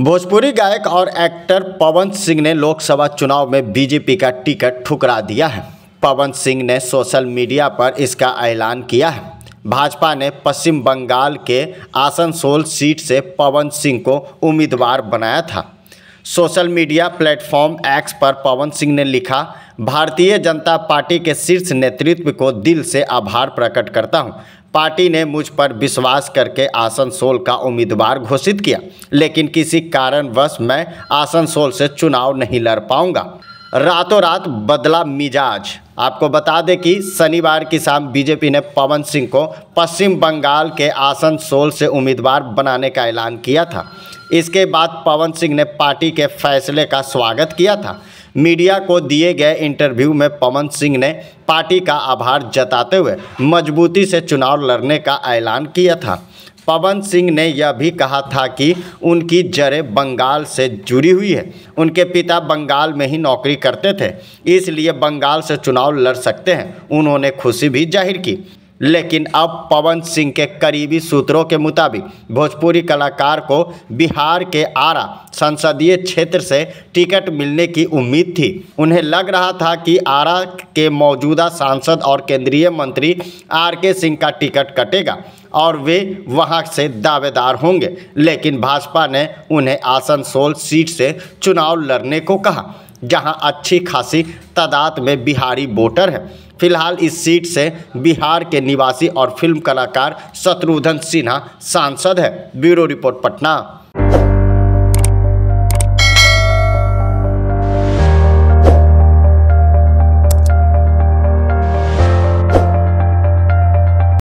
भोजपुरी गायक और एक्टर पवन सिंह ने लोकसभा चुनाव में बीजेपी का टिकट ठुकरा दिया है पवन सिंह ने सोशल मीडिया पर इसका ऐलान किया है भाजपा ने पश्चिम बंगाल के आसनसोल सीट से पवन सिंह को उम्मीदवार बनाया था सोशल मीडिया प्लेटफॉर्म एक्स पर पवन सिंह ने लिखा भारतीय जनता पार्टी के शीर्ष नेतृत्व को दिल से आभार प्रकट करता हूं पार्टी ने मुझ पर विश्वास करके आसनसोल का उम्मीदवार घोषित किया लेकिन किसी कारणवश मैं आसनसोल से चुनाव नहीं लड़ पाऊंगा रातों रात बदला मिजाज आपको बता दें कि शनिवार की शाम बीजेपी ने पवन सिंह को पश्चिम बंगाल के आसनसोल से उम्मीदवार बनाने का ऐलान किया था इसके बाद पवन सिंह ने पार्टी के फैसले का स्वागत किया था मीडिया को दिए गए इंटरव्यू में पवन सिंह ने पार्टी का आभार जताते हुए मजबूती से चुनाव लड़ने का ऐलान किया था पवन सिंह ने यह भी कहा था कि उनकी जड़ें बंगाल से जुड़ी हुई है उनके पिता बंगाल में ही नौकरी करते थे इसलिए बंगाल से चुनाव लड़ सकते हैं उन्होंने खुशी भी जाहिर की लेकिन अब पवन सिंह के करीबी सूत्रों के मुताबिक भोजपुरी कलाकार को बिहार के आरा संसदीय क्षेत्र से टिकट मिलने की उम्मीद थी उन्हें लग रहा था कि आरा के मौजूदा सांसद और केंद्रीय मंत्री आर के सिंह का टिकट कटेगा और वे वहां से दावेदार होंगे लेकिन भाजपा ने उन्हें आसनसोल सीट से चुनाव लड़ने को कहा जहां अच्छी खासी तादाद में बिहारी वोटर हैं फिलहाल इस सीट से बिहार के निवासी और फिल्म कलाकार शत्रुघ्न सिन्हा सांसद हैं ब्यूरो रिपोर्ट पटना